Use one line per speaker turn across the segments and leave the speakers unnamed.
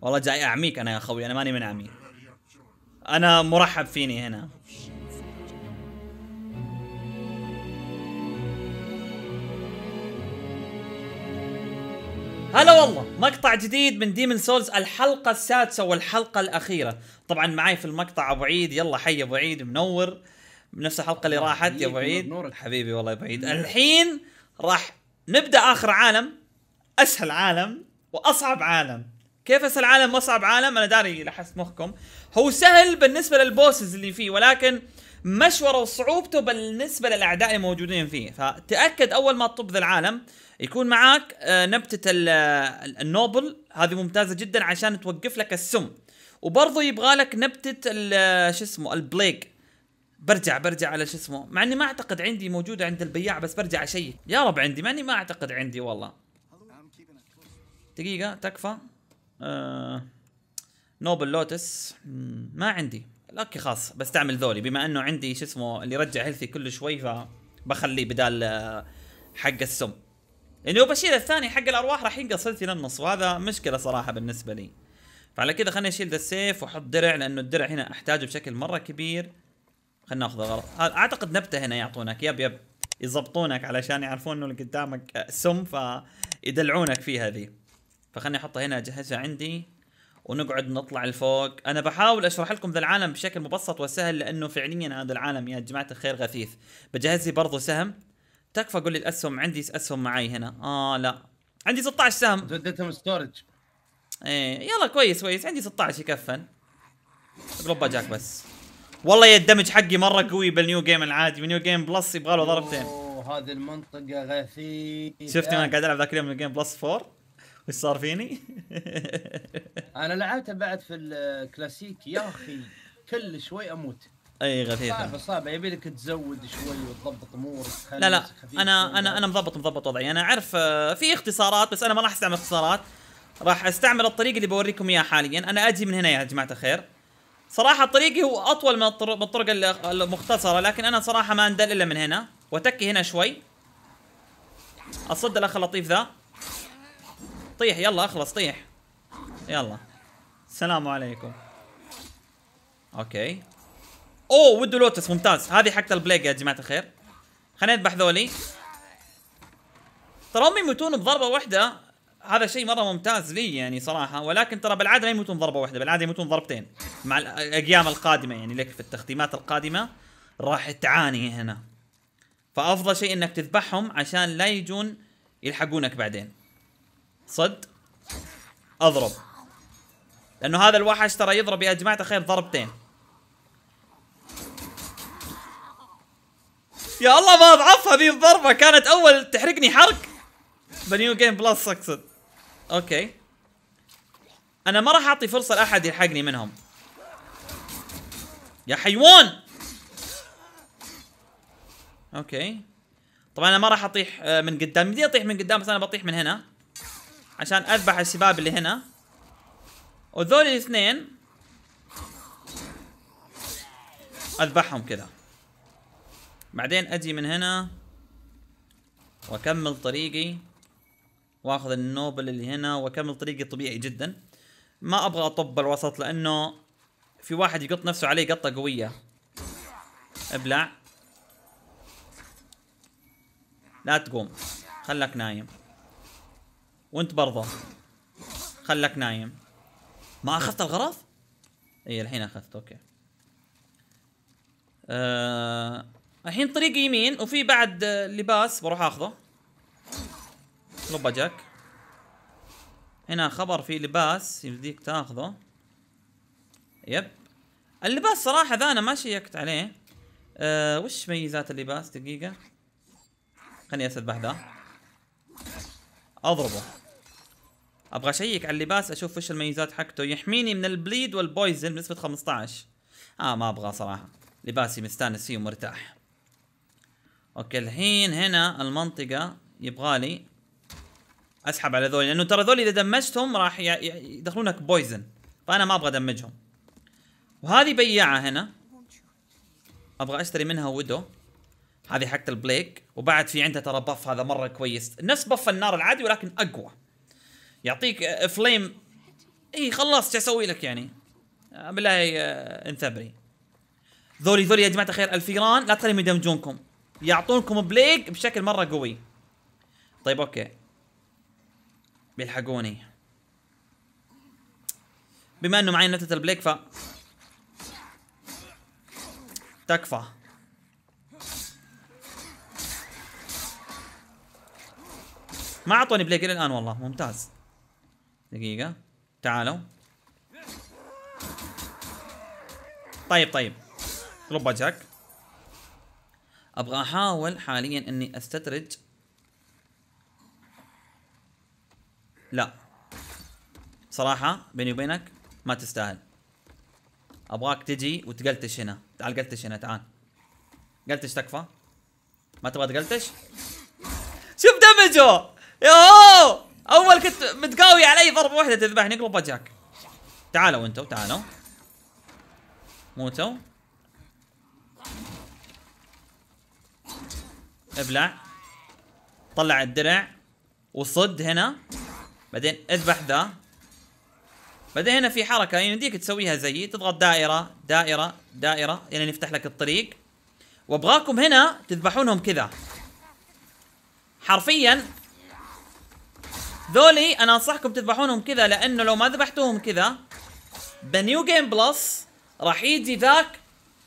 والله جاي اعميك
انا يا خوي انا ماني من عمي انا مرحب فيني هنا هلا والله مقطع جديد من ديمن سولز الحلقة السادسة والحلقة الأخيرة طبعا معي في المقطع أبو عيد يلا حي أبو عيد منور بنفس الحلقة اللي راحت يا أبو عيد حبيبي والله يا أبو عيد الحين راح نبدأ آخر عالم أسهل عالم واصعب عالم كيف هسه العالم اصعب عالم انا داري لحس مخكم هو سهل بالنسبه للبوسز اللي فيه ولكن مشوره وصعوبته بالنسبه للاعداء الموجودين فيه فتاكد اول ما تطب ذا العالم يكون معاك آه، نبته النوبل هذه ممتازه جدا عشان توقف لك السم وبرضه يبغى لك نبته آه، شو اسمه البليك برجع برجع على شو اسمه مع اني ما اعتقد عندي موجوده عند البياع بس برجع اشيك يا رب عندي مع اني ما اعتقد عندي والله دقيقة تكفى آه نوبل لوتس ما عندي اوكي خلاص بستعمل ذولي بما انه عندي شو اسمه اللي يرجع هيلثي كل شوي فبخليه بدال آه، حق السم لانه يعني لو بشيل الثاني حق الارواح راح ينقص هيلثي للنص وهذا مشكله صراحه بالنسبه لي فعلى كذا خليني اشيل ذا السيف واحط درع لانه الدرع هنا احتاجه بشكل مره كبير خلينا ناخذه غلط آه، اعتقد نبته هنا يعطونك يب يب يضبطونك علشان يعرفون انه اللي قدامك آه، سم فيدلعونك فيها ذي فخلني احطها هنا اجهزها عندي ونقعد نطلع لفوق انا بحاول اشرح لكم ذا العالم بشكل مبسط وسهل لانه فعليا هذا العالم يا جماعه الخير غثيث بجهز لي برضه سهم تكفى قول لي الاسهم عندي اسهم معي هنا اه لا عندي 16 سهم زودتهم ستورج ايه يلا كويس كويس عندي 16 يكفن اقلبها جاك بس والله يا الدمج حقي مره قوي بالنيو جيم العادي بالنيو جيم بلس يبغى له ضربتين
اوه هذه المنطقه غثيثه شفتني انا قاعد
العب ذاك اليوم الجيم بلس 4 وش صار فيني؟
انا لعبتها بعد في الكلاسيك يا اخي كل شوي اموت
اي غثيثه صعبه
صعبه يبي لك تزود شوي وتضبط امورك لا لا انا
انا انا مضبط مضبط وضعي انا اعرف آه، في اختصارات بس انا ما راح استعمل اختصارات راح استعمل الطريق اللي بوريكم اياه حاليا انا اجي من هنا يا جماعه الخير صراحه طريقي هو اطول من الطرق المختصره لكن انا صراحه ما اندل الا من هنا وتكي هنا شوي اصد الاخ اللطيف ذا طيح يلا اخلص طيح يلا السلام عليكم اوكي اوه ودو لوتس ممتاز هذه حقت البليج يا جماعه الخير خلينا نذبح ذولي ترى هم يموتون بضربه واحده هذا شيء مره ممتاز لي يعني صراحه ولكن ترى بالعاده ما يموتون ضربه واحده بالعاده يموتون ضربتين مع الاقيام القادمه يعني لك في التختيمات القادمه راح تعاني هنا فافضل شيء انك تذبحهم عشان لا يجون يلحقونك بعدين صد اضرب لانه هذا الوحش ترى يضرب يا جماعه الخير ضربتين يا الله ما اضعفها ذي الضربه كانت اول تحرقني حرق بنيو جيم بلس اقصد اوكي انا ما راح اعطي فرصه لاحد يلحقني منهم يا حيوان اوكي طبعا انا ما راح اطيح آه، من قدام بدي اطيح من قدام بس انا بطيح من هنا عشان اذبح الشباب اللي هنا وذول الاثنين اذبحهم كذا بعدين اجي من هنا واكمل طريقي واخذ النوبل اللي هنا واكمل طريقي طبيعي جدا ما ابغى اطب الوسط لانه في واحد يقط نفسه عليه قطه قويه ابلع لا تقوم خلك نايم وانت برضه خلك نايم ما اخذت الغرض؟ اي الحين اخذت اوكي أه... الحين طريق يمين وفي بعد لباس بروح اخذه لبا جاك هنا خبر في لباس يمديك تاخذه يب اللباس صراحة ذا انا ما شيكت عليه أه وش ميزات اللباس دقيقة خليني اسبح ذا اضربه ابغى اشيك على اللباس اشوف وش الميزات حقته يحميني من البليد والبويزن بنسبه 15 اه ما ابغى صراحه لباسي مستانس فيه ومرتاح اوكي الحين هنا المنطقه يبغالي اسحب على ذولي لانه ترى ذولي اذا دمجتهم راح يدخلونك بويزن فانا ما ابغى ادمجهم وهذه بياعه هنا ابغى اشتري منها ودو هذه حقت البليك وبعد في عندها ترى بف هذا مره كويس نفس بف النار العادي ولكن اقوى يعطيك فليم آه، اي خلاص شو اسوي لك يعني آه، بالله آه، انثبري ذولي ذولي يا جماعه الخير الفيران لا تخليهم يدمجونكم يعطونكم بليك بشكل مره قوي طيب اوكي بيلحقوني بما انه معي نتة البليك ف تكفى ما اعطوني بليك الى الان والله ممتاز دقيقة تعالوا طيب طيب ربا جاك ابغى احاول حاليا اني استدرج لا صراحة بيني وبينك ما تستاهل ابغاك تجي وتقلتش هنا تعال قلتش هنا تعال قلتش تكفى ما تبغى تقلتش شوف دمجه يوه اول كنت متقاوي على ضربه واحده تذبحني اقلب وجهك تعالوا انتوا تعالوا موتوا ابلع طلع الدرع وصد هنا بعدين اذبح ذا بعدين هنا في حركه يمديك تسويها زيي تضغط دائره دائره دائره يعني يفتح لك الطريق وابغاكم هنا تذبحونهم كذا حرفيا ذولي انا انصحكم تذبحونهم كذا لانه لو ما ذبحتوهم كذا بنيو جيم بلس راح يجي ذاك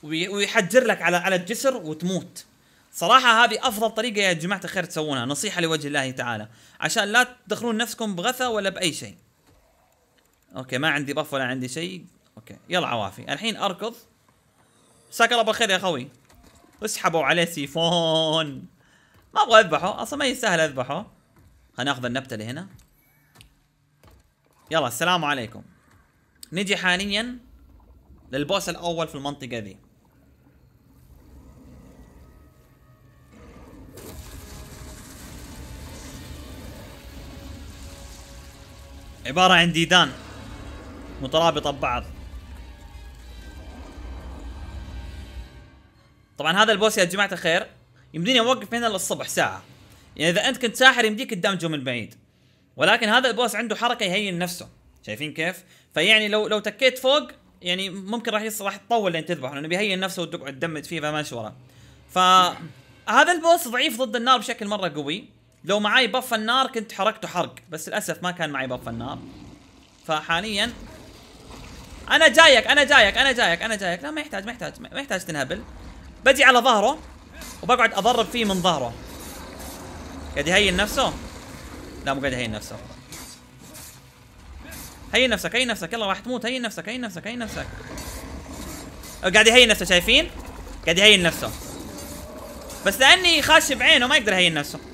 ويحجر لك على على الجسر وتموت صراحه هذه افضل طريقه يا جماعه الخير تسوونها نصيحه لوجه الله تعالى عشان لا تدخلون نفسكم بغثة ولا باي شيء اوكي ما عندي بف ولا عندي شيء اوكي يلا عوافي الحين اركض مساك الله بالخير يا خوي اسحبوا عليه سيفون ما ابغى اذبحه اصلا ما يستاهل اذبحه هناخذ النبتة اللي هنا يلا السلام عليكم نجي حاليا للبوس الأول في المنطقة ذي عبارة عن ديدان مترابطة ببعض طبعا هذا البوس يا جماعة الخير يمديني اوقف هنا للصبح ساعة يعني اذا انت كنت ساحر يمديك تدمجه من بعيد ولكن هذا البوس عنده حركه يهين نفسه شايفين كيف فيعني لو لو تكيت فوق يعني ممكن راح راح تطول لين تذبح لانه بيهين نفسه وتقعد تدمج فيه فماشي ف فهذا البوس ضعيف ضد النار بشكل مره قوي لو معاي بف النار كنت حركته حرق بس للاسف ما كان معي بف النار فحاليا انا جايك انا جايك انا جايك انا جايك لا ما يحتاج ما يحتاج ما يحتاج تنهبل بجي على ظهره وبقعد اضرب فيه من ظهره قاعد يهين نفسه لا مو قاعد يهين نفسه هين نفسك هين نفسك يلا راح تموت هين نفسك هين نفسك هين نفسك أه، قاعد يهين نفسه شايفين قاعد يهين نفسه بس لاني خاش بعينه ما يقدر يهين نفسه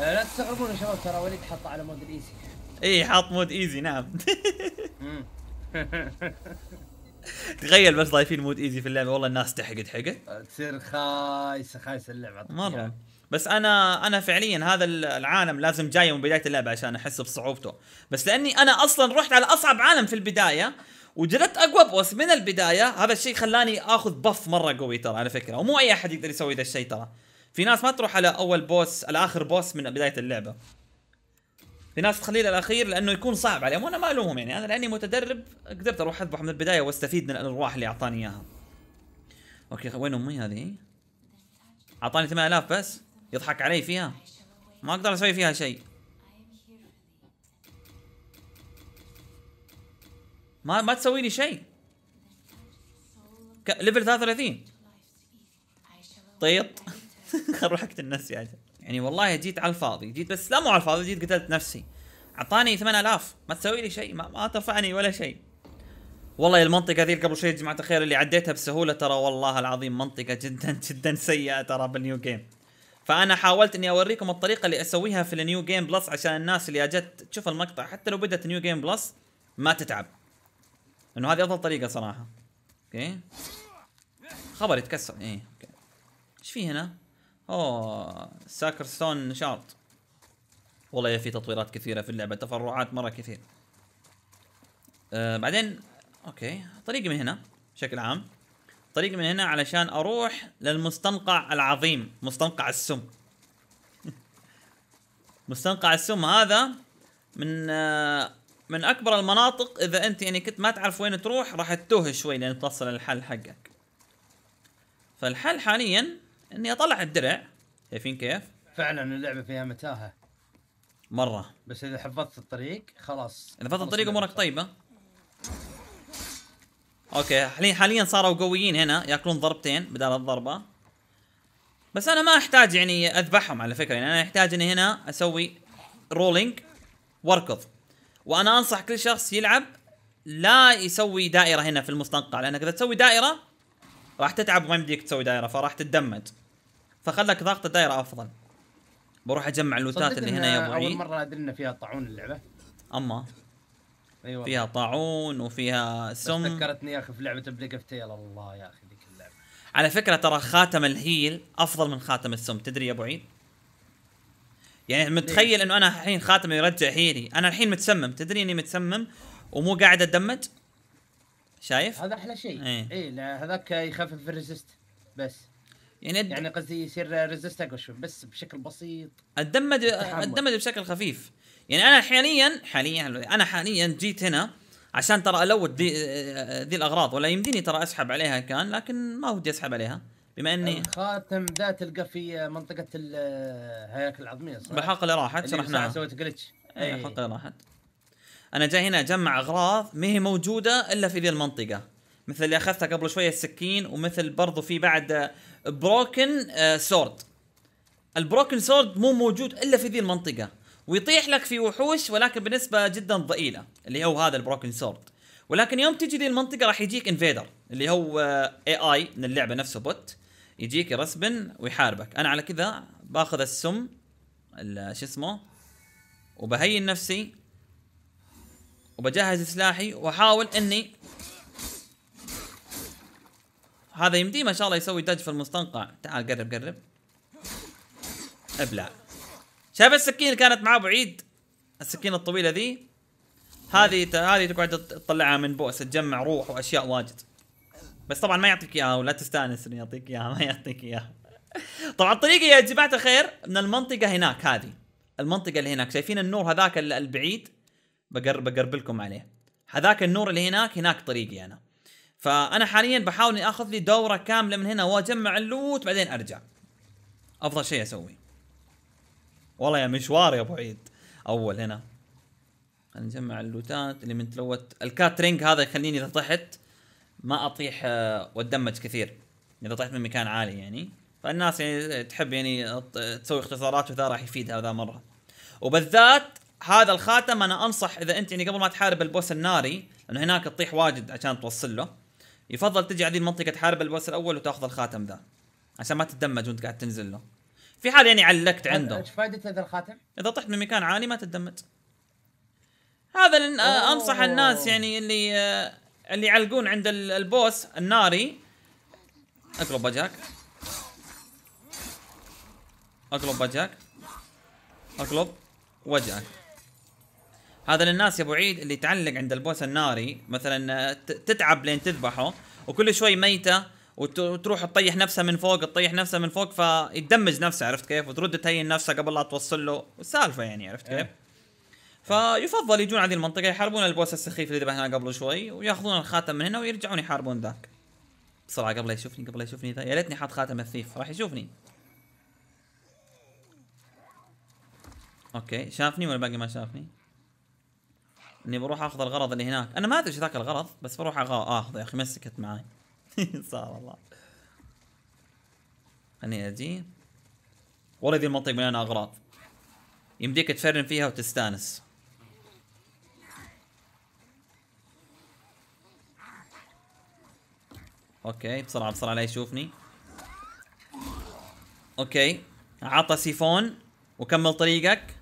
أه، لا تستغربون يا شباب ترى وليد حط على مود الايزي
اي حاط مود ايزي نعم تخيل بس ضايفين مود ايزي في اللعبه والله الناس تحقد حقد
تصير خايسه خايسه اللعبه طيب. مره
بس انا انا فعليا هذا العالم لازم جاي من بدايه اللعبه عشان احس بصعوبته بس لاني انا اصلا رحت على اصعب عالم في البدايه وجلدت اقوى بوس من البدايه هذا الشيء خلاني اخذ بف مره قوي ترى على فكره ومو اي احد يقدر يسوي ذا الشيء ترى في ناس ما تروح على اول بوس على اخر بوس من بدايه اللعبه في ناس تخليه للاخير لانه يكون صعب عليهم وانا ما الومهم يعني انا لاني متدرب قدرت اروح اذبح من البدايه واستفيد من الارواح اللي اعطاني اياها اوكي وين امي هذه اعطاني 8000 بس يضحك علي فيها ما اقدر اسوي فيها شيء ما ما تسوي لي شيء ليفل 33 طيط خل روح اقتل نفسي يعني يعني والله جيت على الفاضي جيت بس لا مو على الفاضي جيت قتلت نفسي اعطاني 8000 ما تسوي لي شيء ما, ما ترفعني ولا شيء والله المنطقة ذي قبل شوي يا جماعة الخير اللي عديتها بسهولة ترى والله العظيم منطقة جدا جدا سيئة ترى بالنيو جيم فانا حاولت اني اوريكم الطريقة اللي اسويها في النيو جيم بلس عشان الناس اللي اجت تشوف المقطع حتى لو بدت نيو جيم بلس ما تتعب انه هذه افضل طريقة صراحة اوكي خبر يتكسر ايه اوكي ايش في هنا؟ اوه ساكر ستون شارت والله يا في تطويرات كثيرة في اللعبة تفرعات مرة كثير آه بعدين اوكي طريقي من هنا بشكل عام طريقي من هنا علشان اروح للمستنقع العظيم مستنقع السم مستنقع السم هذا من آه من اكبر المناطق اذا انت يعني كنت ما تعرف وين تروح راح تتوه شوي لين توصل للحل حقك فالحل حاليا اني اطلع الدرع شايفين كيف؟
فعلا اللعبه فيها متاهه مره بس اذا حفظت الطريق خلاص اذا حفظت الطريق امورك طيبه
اوكي حاليا حاليا صاروا قويين هنا ياكلون ضربتين بدال الضربه بس انا ما احتاج يعني اذبحهم على فكره يعني انا احتاج اني هنا اسوي رولينج واركض وانا انصح كل شخص يلعب لا يسوي دائره هنا في المستنقع لانك اذا تسوي دائره راح تتعب وما يمديك تسوي دائره فراح تتدمج فخلك ضغط الدائره افضل بروح اجمع اللوتات اللي هنا يا ابو اول
مره ادري ان فيها طاعون اللعبه اما أيوة. فيها
طاعون وفيها سم
ذكرتني يا اخي في لعبه بليك تيل الله يا اخي ذيك اللعبه
على فكره ترى خاتم الهيل افضل من خاتم السم تدري يا ابو عيد يعني متخيل انه انا الحين خاتم يرجع هيلي انا الحين متسمم تدري اني متسمم ومو قاعد اتدمج شايف
هذا احلى شيء اي إيه, إيه هذاك يخفف الريزست بس يعني أد... يعني قصدي يصير ريزست اجريشن بس بشكل بسيط
اتدمج اتدمج بشكل خفيف يعني انا حاليا حاليا انا حاليا جيت هنا عشان ترى الوت دي ذي الاغراض ولا يمديني ترى اسحب عليها كان لكن ما ودي اسحب عليها بما اني
الخاتم ذا تلقى في منطقه الهياكل العظميه صح؟ بالحلقه اللي راحت شرحناها سويت
جلتش اي الحلقه اللي راحت انا جاي هنا اجمع اغراض ما هي موجوده الا في ذي المنطقه مثل اللي اخذتها قبل شويه السكين ومثل برضو في بعد بروكن سورد البروكن سورد مو موجود الا في ذي المنطقه ويطيح لك في وحوش ولكن بنسبه جدا ضئيله اللي هو هذا البروكن سورد ولكن يوم تجي ذي المنطقه راح يجيك انفيدر اللي هو اي uh, اي من اللعبه نفسه بوت يجيك يرسبن ويحاربك انا على كذا باخذ السم شو اسمه وبهين نفسي وبجهز سلاحي واحاول اني هذا يمديه ما شاء الله يسوي دج في المستنقع تعال قرب قرب ابلع شايف السكين اللي كانت معاه بعيد السكينه الطويله ذي هذه ت... هذه تقعد تطلعها من بؤس تجمع روح واشياء واجد بس طبعا ما يعطيك اياها ولا تستانس انه يعطيك اياها ما يعطيك اياها طبعا الطريقه يا جماعه الخير من المنطقه هناك هذه المنطقه اللي هناك شايفين النور هذاك البعيد بقرب بقرب لكم عليه هذاك النور اللي هناك هناك طريقي انا فانا حاليا بحاول اني اخذ لي دوره كامله من هنا واجمع اللوت بعدين ارجع افضل شيء اسوي والله يا مشوار يا ابو عيد اول هنا خلينا نجمع اللوتات اللي من تلوت الكاترينج هذا يخليني اذا طحت ما اطيح آه، واتدمج كثير اذا طحت من مكان عالي يعني فالناس يعني تحب يعني تسوي اختصارات وذا راح يفيدها ذا مره وبالذات هذا الخاتم انا انصح اذا انت يعني قبل ما تحارب البوس الناري لانه هناك تطيح واجد عشان توصل له يفضل تجي هذه المنطقه تحارب البوس الاول وتاخذ الخاتم ذا عشان ما تتدمج وانت قاعد تنزل له
في حال يعني علقت عنده ايش
فائده هذا الخاتم؟ اذا طحت من مكان عالي ما تتدمج هذا آه، انصح الناس يعني اللي آه، اللي يعلقون عند البوس الناري اقلب وجهك اقلب وجهك اقلب وجهك هذا للناس يا ابو عيد اللي تعلق عند البوس الناري مثلا آه، تتعب لين تذبحه وكل شوي ميته وتروح تطيح نفسها من فوق تطيح نفسها من فوق فيدمج نفسه عرفت كيف وترد تهين نفسها قبل لا توصل له سالفه يعني عرفت كيف إيه. فيفضل يجون هذه المنطقه يحاربون البوس السخيف اللي ذبحناه قبل شوي وياخذون الخاتم من هنا ويرجعون يحاربون ذاك بسرعه قبل يشوفني قبل يشوفني ذا يا ريتني حاط خاتم الثيف راح يشوفني اوكي شافني ولا باقي ما شافني اني بروح اخذ الغرض اللي هناك انا ما ادري ايش ذاك الغرض بس بروح آه، اخذه يا اخي مسكت معاي صار الله خليني اجي والله ذي المنطقه مليانه اغراض يمديك تفرن فيها وتستانس اوكي بسرعه بسرعه لا يشوفني اوكي عطى سيفون وكمل طريقك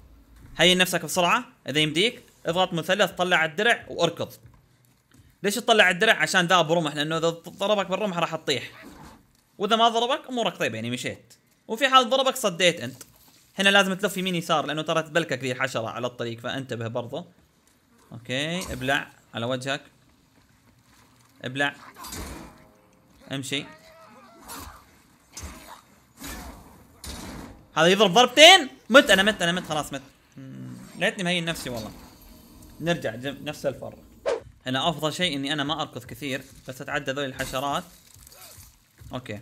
هين نفسك بسرعه اذا يمديك اضغط مثلث طلع الدرع واركض ليش تطلع الدرع عشان ذا برمح لانه اذا ضربك بالرمح راح تطيح واذا ما ضربك امورك طيبه يعني مشيت وفي حال ضربك صديت انت هنا لازم تلف يمين يسار لانه ترى تبلكك ذي حشره على الطريق فانتبه برضه اوكي ابلع على وجهك ابلع امشي هذا يضرب ضربتين مت انا مت انا مت خلاص مت ليتني مهين نفسي والله نرجع نفس الفر هنا افضل شيء اني انا ما اركض كثير بس اتعدى ذوي الحشرات اوكي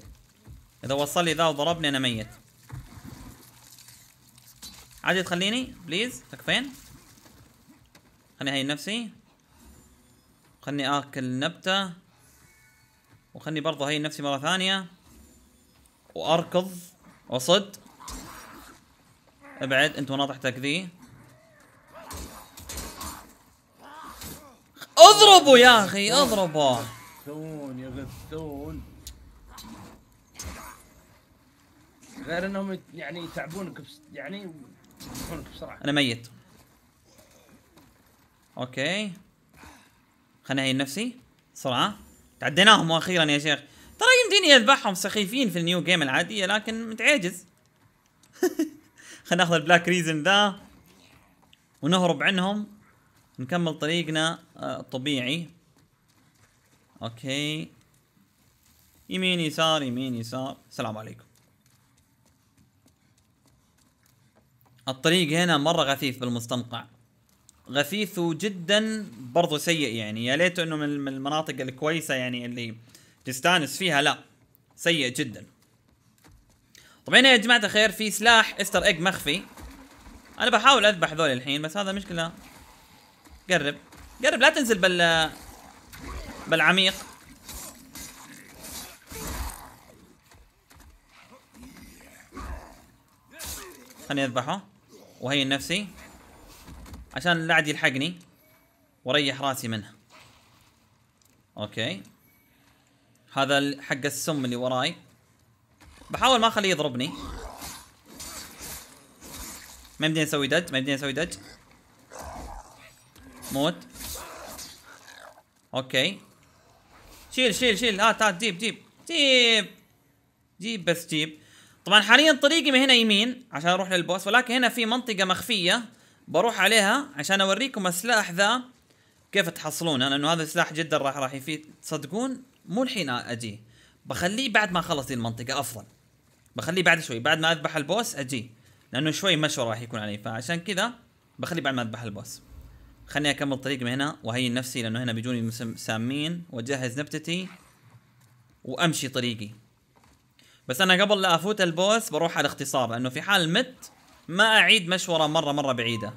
اذا وصل لي ذا وضربني انا ميت عادي تخليني بليز تكفين خليني هين نفسي خلني اكل نبتة وخلني برضه هين نفسي مرة ثانية واركض وصد ابعد انت وناطحتك ذي اضربوا يا اخي اضربوا
يغثون يغثون غير انهم يعني يتعبونك يعني يتعبونك بسرعه
انا ميت اوكي خليني اهين نفسي بسرعه تعديناهم واخيرا يا شيخ ترى يمديني اذبحهم سخيفين في النيو جيم العاديه لكن متعجز خلنا ناخذ البلاك ريزن ذا ونهرب عنهم نكمل طريقنا آه، الطبيعي اوكي يمين يسار يمين يسار السلام عليكم الطريق هنا مرة غثيث بالمستنقع غثيث وجدا برضو سيء يعني يا ليت انه من المناطق الكويسة يعني اللي تستانس فيها لا سيء جدا طبعا يا جماعة الخير في سلاح استر ايج مخفي انا بحاول اذبح ذول الحين بس هذا مشكلة قرب قرب لا تنزل بال بالعميق خليني اذبحه وهين نفسي عشان اللاعب يلحقني وريح راسي منه اوكي هذا حق السم اللي وراي بحاول ما اخليه يضربني ما يمديني اسوي دج ما يمديني اسوي دج موت اوكي شيل شيل شيل هات هات جيب جيب جيب جيب بس جيب طبعا حاليا طريقي من هنا يمين عشان اروح للبوس ولكن هنا في منطقه مخفيه بروح عليها عشان اوريكم السلاح ذا كيف تحصلونه لانه هذا السلاح جدا راح راح يفيد تصدقون مو الحين اجي بخليه بعد ما اخلص دي المنطقه افضل بخليه بعد شوي بعد ما اذبح البوس اجي لانه شوي مشوار راح يكون علي فعشان كذا بخليه بعد ما اذبح البوس خليني اكمل طريق من هنا وهين نفسي لانه هنا بيجوني سامين واجهز نبتتي وامشي طريقي بس انا قبل لا افوت البوس بروح على الاختصار لانه في حال مت ما اعيد مشوره مره مره بعيده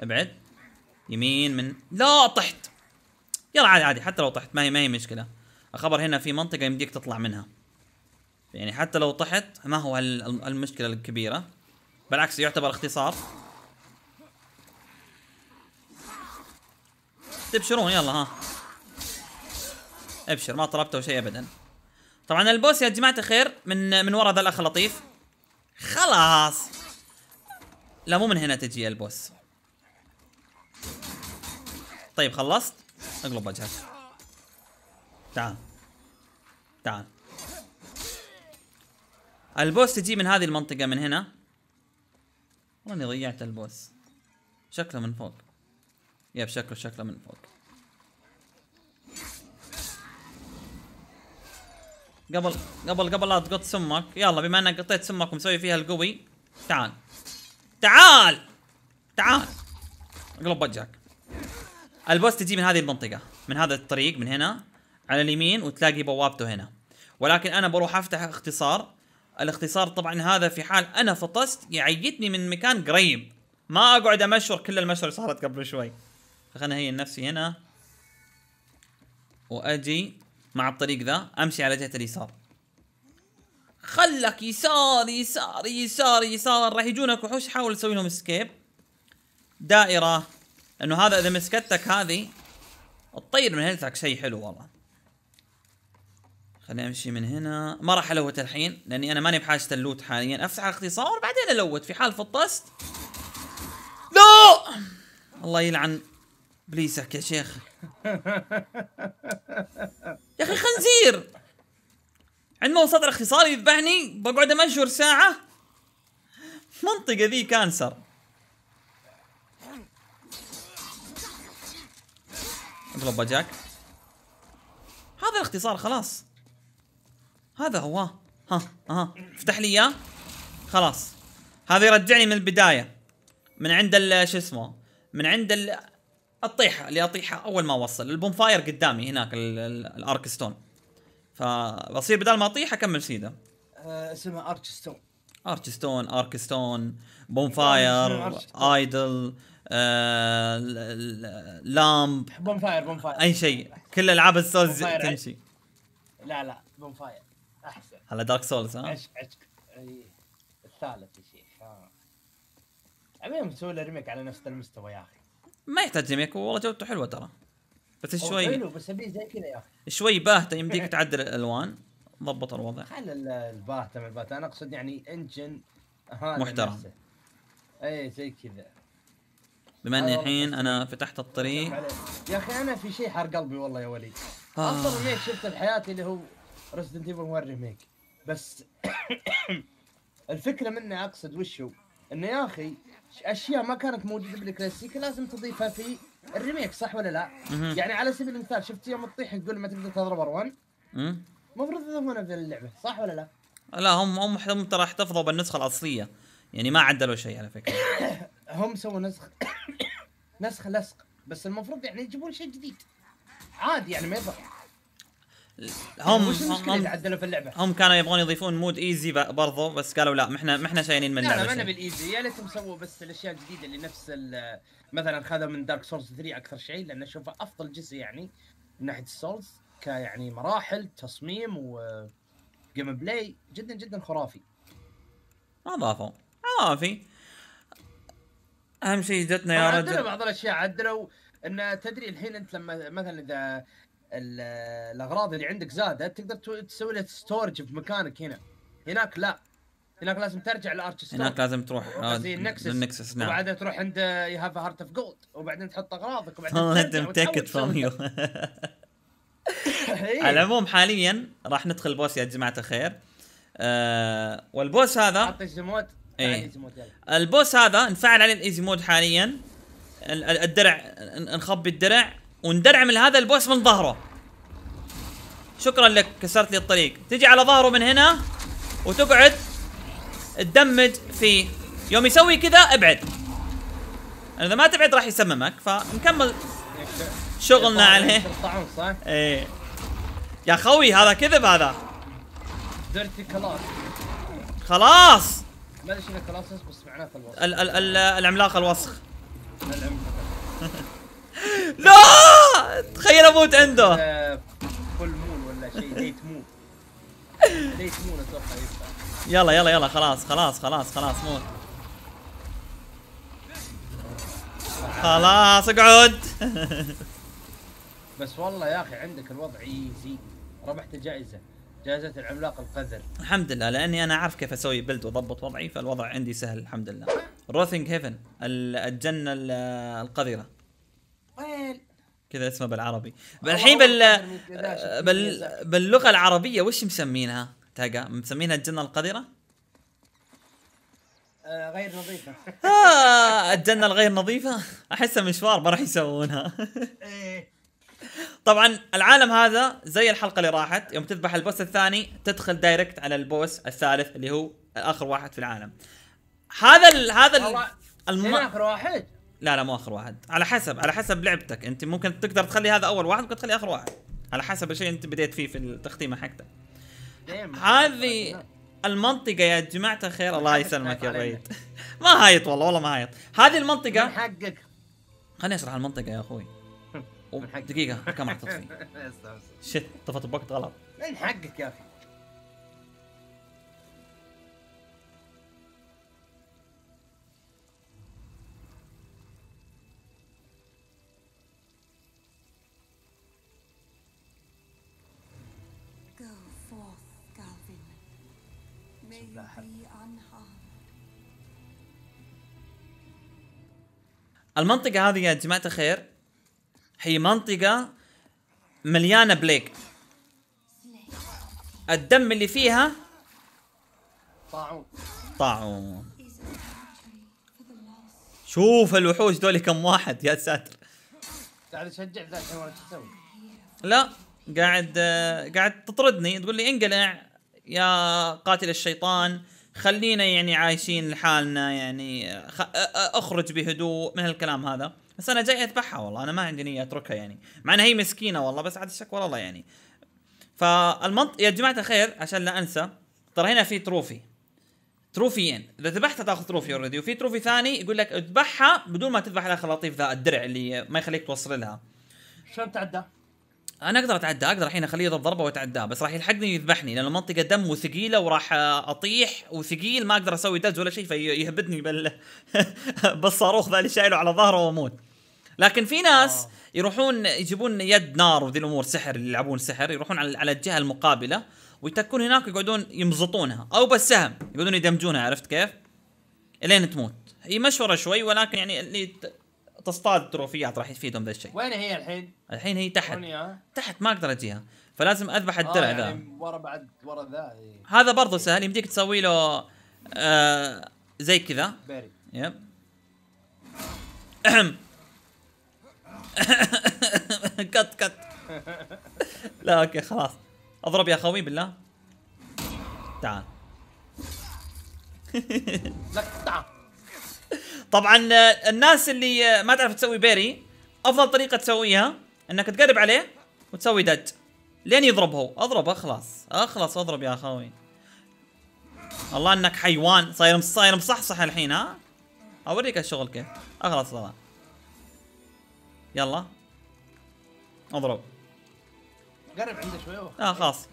ابعد يمين من لا طحت يلا عادي عادي حتى لو طحت ما هي ما هي مشكله الخبر هنا في منطقه يمديك تطلع منها يعني حتى لو طحت ما هو المشكله الكبيره بالعكس يعتبر اختصار تبشرون يلا ها ابشر ما طلبته شيء ابدا طبعا البوس يا جماعه الخير من من ورا ذا الاخ لطيف خلاص لا مو من هنا تجي البوس طيب خلصت اقلب وجهك تعال تعال البوس تجي من هذه المنطقة من هنا وانا ضيعت البوس شكله من فوق يب شكله شكله من فوق قبل قبل قبل لا تقط سمك يلا بما انك قطيت سمك ومسوي فيها القوي تعال تعال تعال اقلب وجهك البوس تجي من هذه المنطقة من هذا الطريق من هنا على اليمين وتلاقي بوابته هنا ولكن انا بروح افتح اختصار الاختصار طبعا هذا في حال انا فطست يعيتني من مكان قريب ما اقعد امشور كل المشور صارت قبل شوي فخلنا هي نفسي هنا واجي مع الطريق ذا امشي على جهه اليسار خلك يسار يسار يسار يسار راح يجونك وحوش حاول تسوي لهم اسكيب دائره لانه هذا اذا مسكتك هذه تطير من هيلثك شيء حلو والله خليني امشي من هنا ما راح الوت الحين لاني انا ماني بحاجه اللوت حاليا افتح الاختصار بعدين الوت في حال فطست لا الله يلعن بليسك يا شيخ يا اخي خنزير عندما صدر الاختصار يذبحني بقعد امشر ساعه منطقه ذي كانسر اضرب جاك هذا الاختصار خلاص هذا هو ها ها افتح لي اياه خلاص هذا يرجعني من البدايه من عند ال شو اسمه من عند ال الطيحه اللي اطيحها اول ما اوصل البوم فاير قدامي هناك الارك ستون فبصير بدل ما اطيح اكمل سيدا
آه، اسمها ارك ستون
ارك ستون ارك ستون بوم فاير ايدل آه، لامب
بوم فاير بوم فاير
اي شيء كل العاب السولز تمشي
لا لا بوم فاير احسن
هلا دارك سولز ها عشق
عشق الثالث يا شيخ المهم آه. سووا له ريميك على نفس المستوى يا اخي ما يحتاج
ريميك والله جودته حلوه ترى بس شوي حلو
بس ابي زي كذا يا اخي
شوي باهته يمديك تعدل الالوان ضبط الوضع
خل الباهته مع الباهته انا اقصد يعني انجن محترم اي زي كذا
بما اني الحين انا فتحت الطريق
يا اخي انا في شيء حار قلبي والله يا وليد آه. افضل ريميك شفته بحياتي اللي هو ريزدنت ايفل 1 ريميك بس الفكره منه اقصد وش هو؟ انه يا اخي اشياء ما كانت موجوده بالكلاسيكي لازم تضيفها في الريميك صح ولا لا؟ يعني على سبيل المثال شفت يوم تطيح تقول ما تقدر تضرب ار1 المفروض يضيفونها في اللعبه صح ولا لا؟
لا هم هم هم ترى احتفظوا بالنسخه الاصليه يعني ما عدلوا شيء على فكره
هم سووا نسخ نسخ لصق بس المفروض يعني يجيبون شيء جديد عادي يعني ما يضر
هم هم هم عدلوا في اللعبه هم كانوا يبغون يضيفون مود ايزي برضو بس قالوا لا ما احنا ما احنا شايلين من اللعبه لا ما
بالايزي يا ليتهم سووا بس الاشياء الجديده اللي نفس مثلا خذوا من دارك سورس 3 اكثر شيء لان اشوفه افضل جزء يعني من ناحيه السولز كيعني مراحل تصميم و جيم بلاي جدا جدا خرافي ما ضافوا خرافي اهم شيء جتنا يا رجل عدلوا بعض الاشياء عدلوا ان تدري الحين انت لما مثلا اذا الاغراض اللي عندك زادت تقدر تسوي لها ستورج في مكانك هنا هناك لا هناك لازم ترجع لارتش ستور هناك لازم تروح آه، للنكسس نعم وبعدين تروح عند يو هاف هارت اوف جولد وبعدين تحط اغراضك وبعدين انت متاكد فروم يو إيه. على
العموم حاليا راح ندخل بوس يا جماعه الخير آه والبوس هذا حط ايه البوس هذا انفعل عليه الايزي مود حاليا الدرع نخبي الدرع وندرعم لهذا البوس من ظهره شكرا لك كسرت لي الطريق تجي على ظهره من هنا وتقعد تدمج فيه يوم يسوي كذا ابعد اذا ما تبعد راح يسممك فنكمل شغلنا عليه ايه يا خوي هذا كذب هذا
درتي خلاص
خلاص
ما ادري شنو خلاص بس معناته الوسخ
العملاق الوسخ لا تخيل اموت عنده فول آه،
مون ولا شيء ديت مون ديت مون اتوقع ينفع
يلا يلا يلا خلاص خلاص خلاص خلاص موت
خلاص اقعد بس والله يا اخي عندك الوضع ايزي ربحت جائزه جائزه العملاق القذر
الحمد لله لاني انا اعرف كيف اسوي بلد واضبط وضعي فالوضع عندي سهل الحمد لله روثينج هيفن الجنه القذره ويل كذا اسمه بالعربي الحين بال بال باللغه العربيه وش مسمينها تاجا مسمينها الجنه القذره
آه، غير نظيفه
اه الجنه الغير نظيفه احسها مشوار ما راح يسوونها إيه. طبعا العالم هذا زي الحلقه اللي راحت يوم تذبح البوس الثاني تدخل دايركت على البوس الثالث اللي هو اخر واحد في العالم
هذا ال هذا ال الم... اخر واحد
لا لا مو اخر واحد على حسب على حسب لعبتك انت ممكن تقدر تخلي هذا اول واحد ممكن تخلي اخر واحد على حسب الشيء انت بديت فيه في التختيمه حقتك هذه المنطقه يا جماعه الخير الله يسلمك يا بيت ما هايط والله والله ما هايط هذه المنطقه من حقك خليني اشرح المنطقه يا اخوي دقيقه كم حطيت فيه شت طفت بوقت غلط
من حقك يا اخي
المنطقه هذه يا جماعه الخير هي منطقه مليانه بليك الدم اللي فيها طاعون طاعون شوف الوحوش دول كم واحد يا ساتر
قاعد اشجع ذاك الحيوان ايش تسوي؟
لا قاعد قاعد تطردني تقول لي انقلع يا قاتل الشيطان خلينا يعني عايشين لحالنا يعني خ... اخرج بهدوء من الكلام هذا بس انا جاي اذبحها والله انا ما عندي نيه اتركها يعني مع انها هي مسكينه والله بس عاد الشكوى والله يعني فالمنط يا جماعه الخير عشان لا انسى ترى هنا في تروفي تروفيين اذا ذبحتها تاخذ تروفي اوريدي وفي تروفي ثاني يقول لك اذبحها بدون ما تذبح الاخ اللطيف ذا الدرع اللي ما يخليك توصل لها شلون تعدى؟ انا اقدر اتعدى اقدر الحين اخليه يضرب ضربه واتعداه بس راح يلحقني ويذبحني لان المنطقه دم وثقيله وراح اطيح وثقيل ما اقدر اسوي دز ولا شيء فيهبدني بال بالصاروخ ذا اللي شايله على ظهره واموت لكن في ناس آه. يروحون يجيبون يد نار وذي الامور سحر اللي يلعبون سحر يروحون على الجهه المقابله ويتكون هناك يقعدون يمزطونها او بالسهم يقعدون يدمجونها عرفت كيف؟ الين تموت هي مشوره شوي ولكن يعني اللي تصطاد تروفيات راح يفيدهم ذا الشيء وين
هي الحين؟ الحين هي تحت ونيا.
تحت ما اقدر اجيها فلازم اذبح آه، الدرع يعني ذا آه يعني
ورا بعد ورا ذا إيه. هذا برضه
سهل يمديك تسوي له آه زي كذا يب يب كت كت لا اوكي خلاص اضرب يا خوي بالله تعال لك تعال طبعا آه، الناس اللي آه، ما تعرف تسوي بيري افضل طريقه تسويها انك تقرب عليه وتسوي دج لين يضرب هو اضربه خلاص اخلص آه، اضرب يا اخوي الله انك حيوان صاير صاير مصحصح الحين ها اوريك الشغل كيف اخلص طبعا يلا اضرب قرب عنده شوي اه خلاص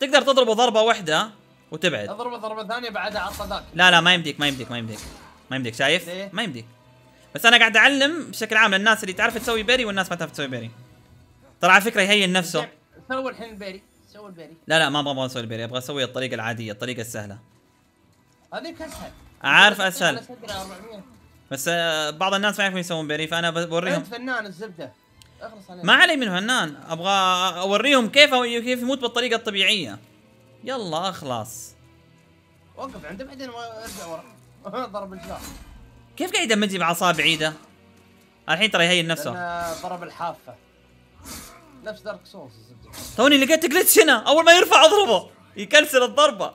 تقدر تضربه ضربه واحده وتبعد
اضربه ضربه ثانيه بعدها على ذاك
لا لا ما يمديك ما يمديك ما يمديك ما يمديك شايف؟ ليه؟ ما يمديك بس انا قاعد اعلم بشكل عام للناس اللي تعرف تسوي بيري والناس ما تعرف تسوي بيري ترى على فكره يهين نفسه
سوي الحين البيري سوي البيري
لا لا ما ابغى اسوي البيري ابغى اسوي الطريقه العاديه الطريقه السهله
هذيك اسهل عارف اسهل
بس آه، بعض الناس ما يعرفون يسوون بيري فانا بوريهم انت
فنان الزبده اخلص ما
علي من فنان ابغى اوريهم كيف كيف يموت بالطريقه الطبيعيه يلا اخلص
وقف عنده بعدين ارجع ورا ضرب الجناح
كيف قاعد يدمجني بعصابع ايده؟ الحين ترى يهين نفسه
ضرب الحافه نفس دارك سولز
توني لقيت جلتش هنا اول ما يرفع اضربه يكنسل الضربه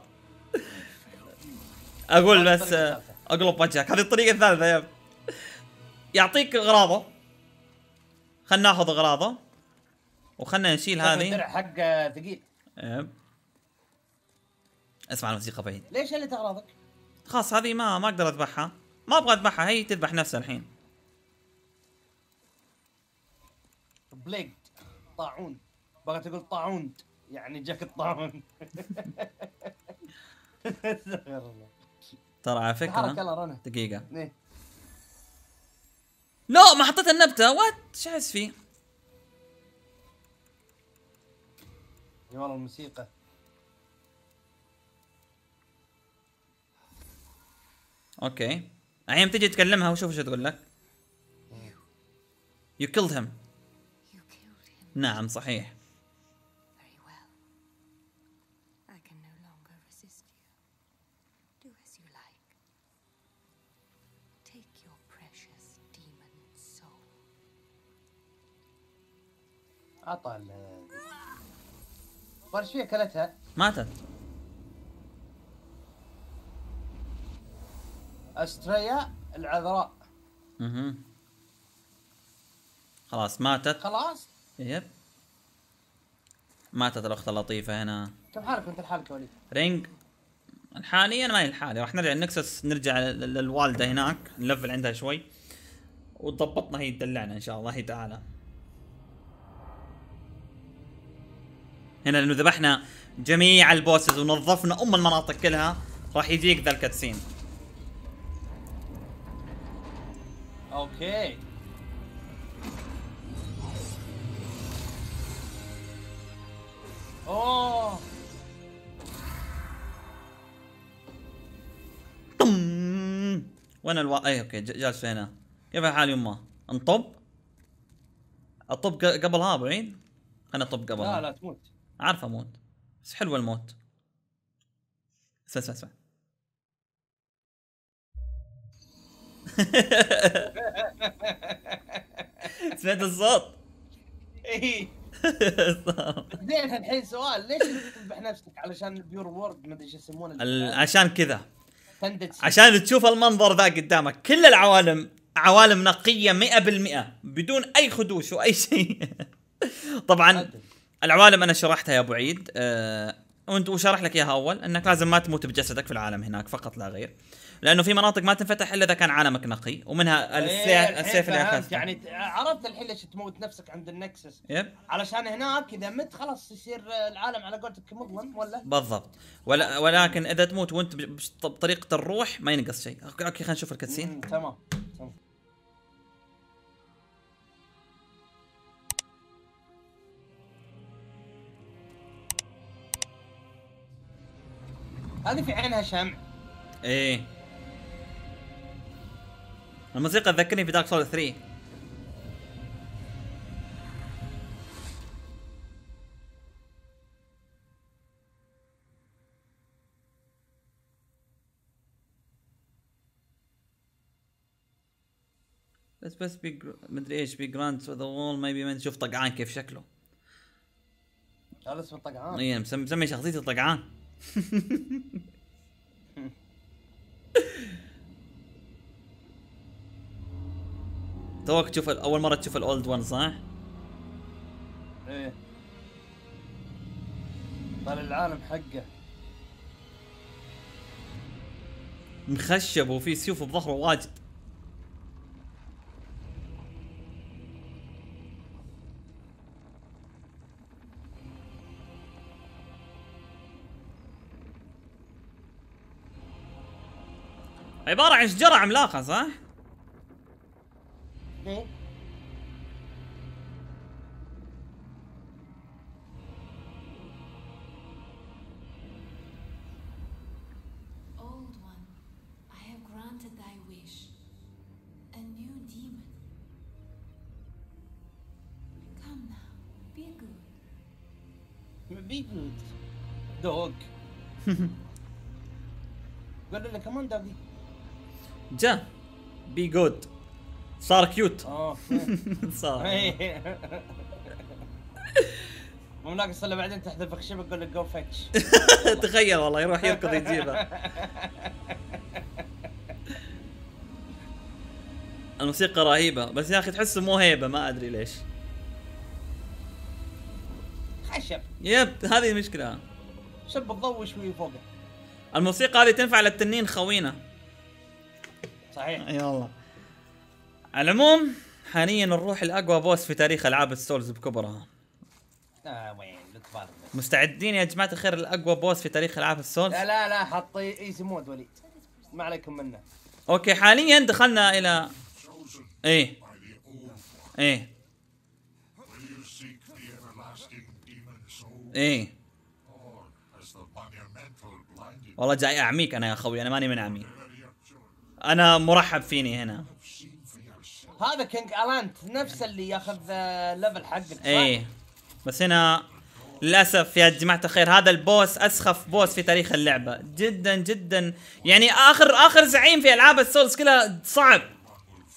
اقول بس اقلب وجهك هذه الطريقه الثالثه يب. يعطيك اغراضه خلنا ناخذ اغراضه وخلنا نشيل هذه الدرع
حق آه، ثقيل
اسمع الموسيقى بعيد ليش شلت اغراضك؟ خلاص هذه ما ما اقدر اذبحها ما ابغى اذبحها هي تذبح نفسها الحين
بليك طاعون بغى تقول طاعون يعني جاك الطاعون ترى على فكره دقيقه إيه؟
لا ما حطيت النبته وات شو احس فيه؟
والله الموسيقى
اوكي الحين تجي تكلمها وشوف ايش تقول لك يو كيلد هيم نعم صحيح
عطى ال ايش فيها كلتها؟ ماتت استريا العذراء
اها خلاص ماتت خلاص يب ماتت الاخت اللطيفه هنا
كم حالك انت يا وليد
رينج حاليا ما هي لحالي راح نرجع نكسس نرجع للوالده هناك نلفل عندها شوي وتضبطنا هي تدلعنا ان شاء الله هي تعالى هنا لانه ذبحنا جميع البوسز ونظفنا ام المناطق كلها راح يجيك ذا الكاتسين
Okay. Oh.
وين الوا اي اوكي جالس هنا كيف الحال يما انطب اطب ها ابو عيد انا اطب قبل لا لا تموت عارف اموت بس حلو الموت اسمع اسمع اسمع سمعت الصوت؟
اي زين الحين سؤال ليش تذبح نفسك علشان البيور وورد ما ادري ايش يسمونه عشان كذا عشان
تشوف المنظر ذا قدامك كل العوالم عوالم نقيه 100% بدون اي خدوش واي شيء طبعا العوالم انا شرحتها يا ابو عيد أه وانت وشرح لك اياها اول انك لازم ما تموت بجسدك في العالم هناك فقط لا غير لانه في مناطق ما تنفتح الا اذا كان عالمك نقي ومنها إيه، السيف, السيف اللي اخذته يعني
عرفت الحين ليش تموت نفسك عند النكسس يب. علشان هناك اذا مت خلاص يصير العالم على قولتك مظلم ولا
بالضبط ولا ولكن اذا تموت وانت بطريقه الروح ما ينقص شيء اوكي خلينا نشوف الكاتسين تمام تمام
هذه في عينها شمع
ايه الموسيقى تذكرني في دارك سول 3 بس بس بيج مدري ايش بي جراند ذا وول ما يبي شوف طقعان كيف شكله
هذا اسمه طقعان اي مسمي شخصيته
طقعان توك تشوف اول مره تشوف الاولد وان صح؟
ايه طال العالم حقه
مخشب وفي سيوف بظهره واجد عبارة عن شجرة عملاقة صح؟ Okay? Old one, I have granted thy wish. A new demon.
Come now, be good. Be good. Dog.
come on, doggy. Ja, be good. صار كيوت آه، صار إيه.
مو ناقص الا بعدين تحذف خشب يقول لك جو فتش تخيل والله يروح يركض يجيبه
الموسيقى رهيبة بس يا اخي تحسه مو هيبة ما ادري ليش خشب يب هذه المشكلة
شب الضوء شوي فوقه
الموسيقى هذه تنفع للتنين خوينا صحيح اي والله على العموم حاليا نروح لاقوى بوس في تاريخ العاب السولز بكبرها آه وين مستعدين يا جماعه الخير لاقوى بوس في تاريخ العاب السولز لا
لا لا حط ايزي مود وليد ما عليكم منه
اوكي حاليا دخلنا الى ايه ايه
ايه والله جاي اعميك
انا يا خوي انا ماني من عمي انا مرحب فيني هنا
هذا كينج الانت نفس اللي ياخذ ليفل آه، حقك
اي بس هنا للاسف يا جماعه الخير هذا البوس اسخف بوس في تاريخ اللعبه جدا جدا يعني اخر اخر زعيم في العاب السولز كلها صعب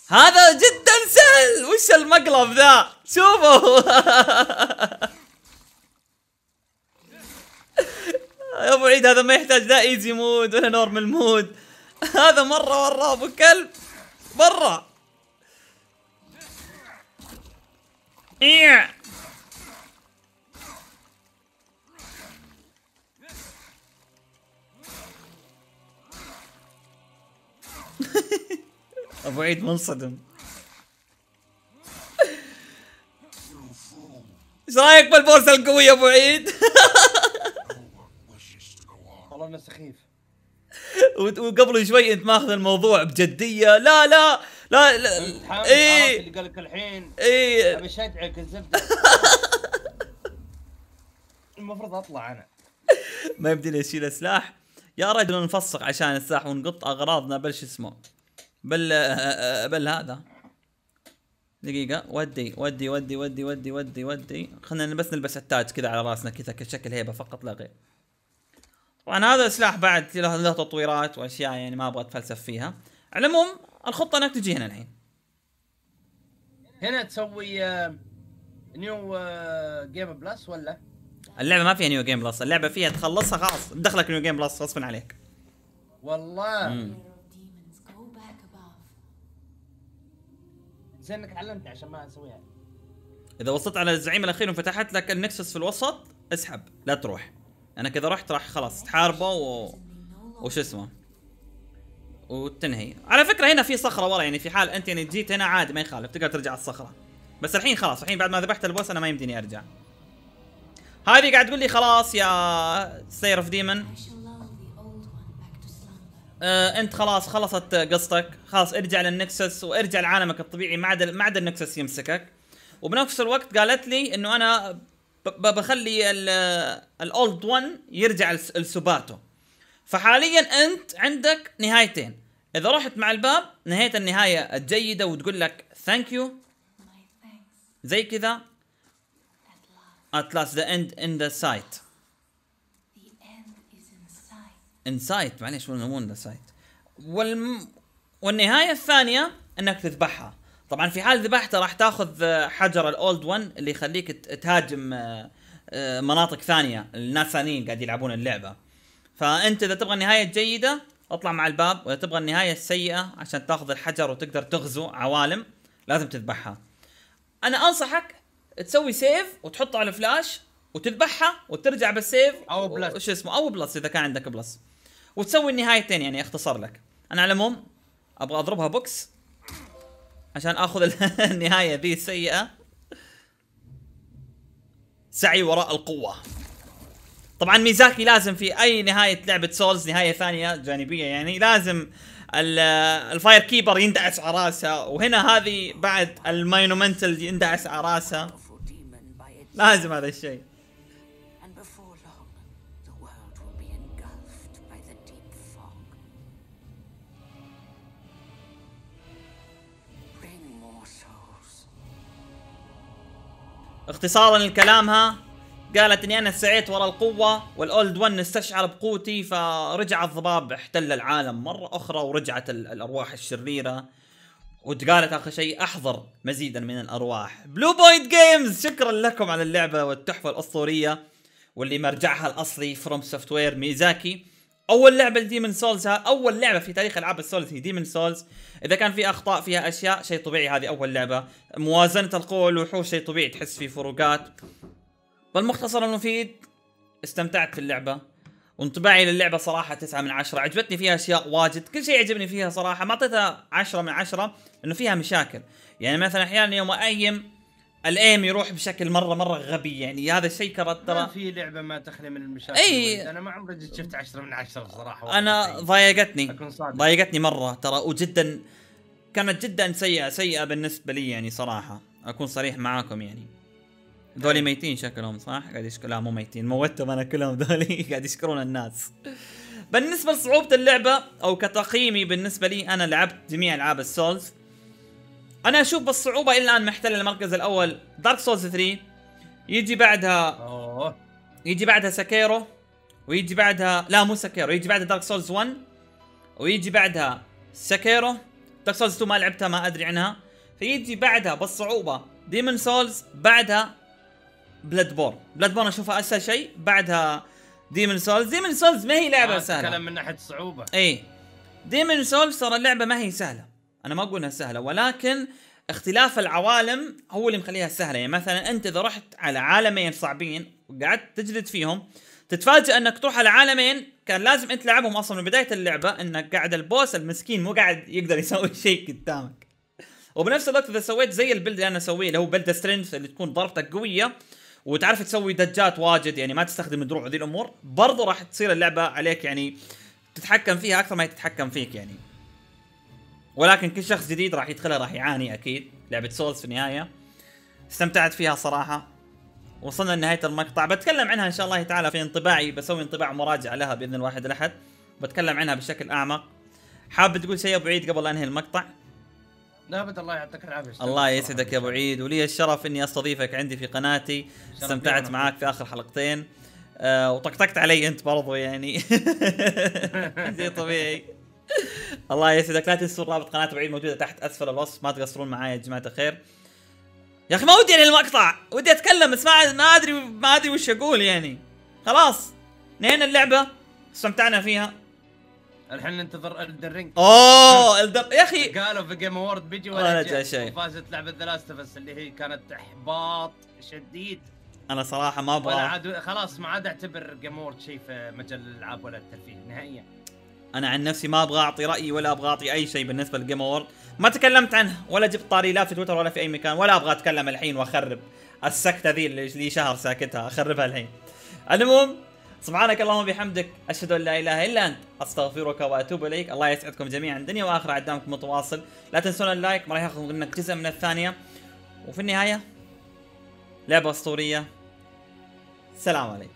هذا جدا سهل وش المقلب ذا شوفوا يا ابو عيد هذا ما يحتاج لا ايزي مود ولا نورمال مود هذا مره مره ابو كلب مره Yeah. ابو عيد منصدم
ايش رايك بالبورصه القويه ابو عيد؟ والله انه سخيف
وقبل شوي انت ماخذ الموضوع بجديه لا لا لا لا اي اللي
قال لك الحين اي ابي اشجعك الزبده المفروض اطلع انا
ما لي اشيل سلاح يا رجل نفسق عشان السلاح ونقط اغراضنا بل شو اسمه بل آه، آه، آه، بل هذا دقيقة ودي ودي ودي ودي ودي ودي ودي خلينا بس نلبس التاج كذا على راسنا كذا كشكل هيبة فقط لا غير. طبعا هذا السلاح بعد له تطويرات واشياء يعني ما ابغى اتفلسف فيها. على العموم الخطه انك تجي هنا الحين
هنا تسوي نيو جيم بلس ولا
اللعبه ما فيها نيو جيم بلس اللعبه فيها تخلصها خلاص بدخلك نيو جيم بلس غصبا عليك
والله مم. زي انك علمت عشان ما اسويها
اذا وصلت على الزعيم الاخير وفتحت لك النكسس في الوسط اسحب لا تروح انا كذا رحت راح خلاص تحاربه و... وش اسمه وتنهي على فكره هنا في صخره ورا يعني في حال انت يعني جيت هنا عادي ما يخالف تقدر ترجع الصخره بس الحين خلاص الحين بعد ما ذبحت البوس انا ما يمديني ارجع هذه قاعد تقول لي خلاص يا سير اوف ديمن آه انت خلاص خلصت قصتك خلاص ارجع للنكسس وارجع لعالمك الطبيعي ما عاد ما عاد النكسس يمسكك وبنفس الوقت قالت لي انه انا بخلي الاولد 1 يرجع لسباتو فحاليا انت عندك نهايتين اذا رحت مع الباب نهايه النهايه الجيده وتقول لك ثانك يو زي كذا at last the end in the sight انسايت معليش ان ذا سايت والم... والنهايه الثانيه انك تذبحها طبعا في حال ذبحتها راح تاخذ آه، حجر الاولد وان اللي يخليك تهاجم آه، آه، مناطق ثانيه الناس ثانيين قاعد يلعبون اللعبه فانت اذا تبغى النهايه الجيده اطلع مع الباب واذا تبغى النهايه السيئه عشان تاخذ الحجر وتقدر تغزو عوالم لازم تذبحها انا انصحك تسوي سيف وتحطه على فلاش وتذبحها وترجع بالسيف او بلس وش اسمه او بلس اذا كان عندك بلس وتسوي النهايتين يعني اختصر لك انا على العموم ابغى اضربها بوكس عشان اخذ النهايه ذي السيئه سعي وراء القوه طبعا ميزاكي لازم في اي نهايه لعبه سولز نهايه ثانيه جانبيه يعني لازم الفاير كيبر يندعس على راسه وهنا هذه بعد الماينومنتال يندعس على راسه لازم هذا الشيء اختصارا لكلامها قالت اني انا سعيت ورا القوة والاولد ون استشعر بقوتي فرجع الضباب احتل العالم مرة اخرى ورجعت الارواح الشريرة وتقالت اخر شيء احضر مزيدا من الارواح بلو بوينت جيمز شكرا لكم على اللعبة والتحفة الاسطورية واللي مرجعها الاصلي فروم سوفت وير ميزاكي اول لعبه لديمن سولز اول لعبه في تاريخ العاب السولز هي ديمن سولز اذا كان في اخطاء فيها اشياء شيء طبيعي هذه اول لعبه موازنه القوى والوحوش شيء طبيعي تحس في فروقات فالمختصر المفيد استمتعت في اللعبه وانطباعي للعبة صراحة 9 من عشرة عجبتني فيها اشياء واجد كل شيء عجبني فيها صراحة ما اعطيتها 10 من عشرة لانه فيها مشاكل يعني مثلا احيانا يوم اقيم الايم يروح بشكل مره مره غبي يعني هذا الشيء ترى ترى
في لعبه ما تخلي من المشاكل اي انا ما عمري شفت 10 من 10 بصراحه انا
ضايقتني ضايقتني مره ترى وجدا كانت جدا سيئه سيئه بالنسبه لي يعني صراحه اكون صريح معاكم يعني ذولي ميتين شكلهم صح؟ قاعد يشكر لا مو ميتين موتهم انا كلهم ذولي قاعد يشكرون الناس. بالنسبه لصعوبه اللعبه او كتقييمي بالنسبه لي انا لعبت جميع العاب السولز. انا اشوف بالصعوبه الى الان محتل المركز الاول دارك سولز 3 يجي بعدها يجي بعدها سكيرو ويجي بعدها لا مو سكيرو يجي بعدها دارك سولز 1 ويجي بعدها سكيرو دارك سولز 2 ما لعبتها ما ادري عنها فيجي بعدها بالصعوبه ديمون سولز بعدها بلاد بورن بلاد بورن اشوفها اسهل شيء بعدها ديمن سولز ديمن سولز ما هي لعبه آه سهله تكلم
من ناحيه الصعوبه
اي ديمن سولز ترى اللعبه ما هي سهله انا ما اقول انها سهله ولكن اختلاف العوالم هو اللي مخليها سهله يعني مثلا انت اذا رحت على عالمين صعبين وقعدت تجلد فيهم تتفاجئ انك تروح على عالمين كان لازم انت تلعبهم اصلا من بدايه اللعبه انك قاعد البوس المسكين مو قاعد يقدر يسوي شيء قدامك وبنفس الوقت اذا سويت زي البلد اللي انا اسويه اللي هو بلد سترينث اللي تكون ضربتك قويه وتعرف تسوي دجات واجد يعني ما تستخدم الدروع وذي الامور برضو راح تصير اللعبه عليك يعني تتحكم فيها اكثر ما هي تتحكم فيك يعني ولكن كل شخص جديد راح يدخلها راح يعاني اكيد لعبه سولز في النهايه استمتعت فيها صراحه وصلنا لنهايه المقطع بتكلم عنها ان شاء الله تعالى في انطباعي بسوي انطباع مراجعه لها باذن الواحد الاحد بتكلم عنها بشكل اعمق حابب تقول شيء ابو عيد قبل انهي المقطع
لا ابد الله يعطيك العافيه الله
يسعدك يا ابو عيد ولي الشرف اني استضيفك عندي في قناتي استمتعت معاك في اخر حلقتين آه وطقطقت علي انت برضو يعني زي طبيعي الله يسعدك لا تنسوا رابط قناه ابو عيد موجوده تحت اسفل الوصف ما تقصرون معاي يا جماعه الخير يا اخي ما ودي يعني المقطع ودي اتكلم بس ما ما ادري ما ادري وش اقول يعني خلاص نهينا اللعبه استمتعنا فيها الحين
ننتظر الدرينج رينج اوه الدر يا اخي قالوا في جيم وورد بيجي ولا جاء شيء وفازت لعبه ذا لاست اللي هي كانت احباط شديد
انا صراحه ما ابغى عاد
خلاص ما عاد اعتبر جيم وورد شيء في مجال الالعاب ولا الترفيه نهائيا
انا عن نفسي ما ابغى اعطي رايي ولا ابغى اعطي اي شيء بالنسبه لجيم وورد ما تكلمت عنه ولا جبت طاري لا في تويتر ولا في اي مكان ولا ابغى اتكلم الحين واخرب السكته ذي اللي لي شهر ساكتها اخربها الحين المهم سبحانك اللهم وبحمدك اشهد ان لا اله الا انت استغفرك واتوب اليك الله يسعدكم جميعا دنيا واخره عدامكم متواصل لا تنسون اللايك ما راح ياخذ منك جزء من الثانيه وفي النهايه لعبه اسطوريه سلام عليكم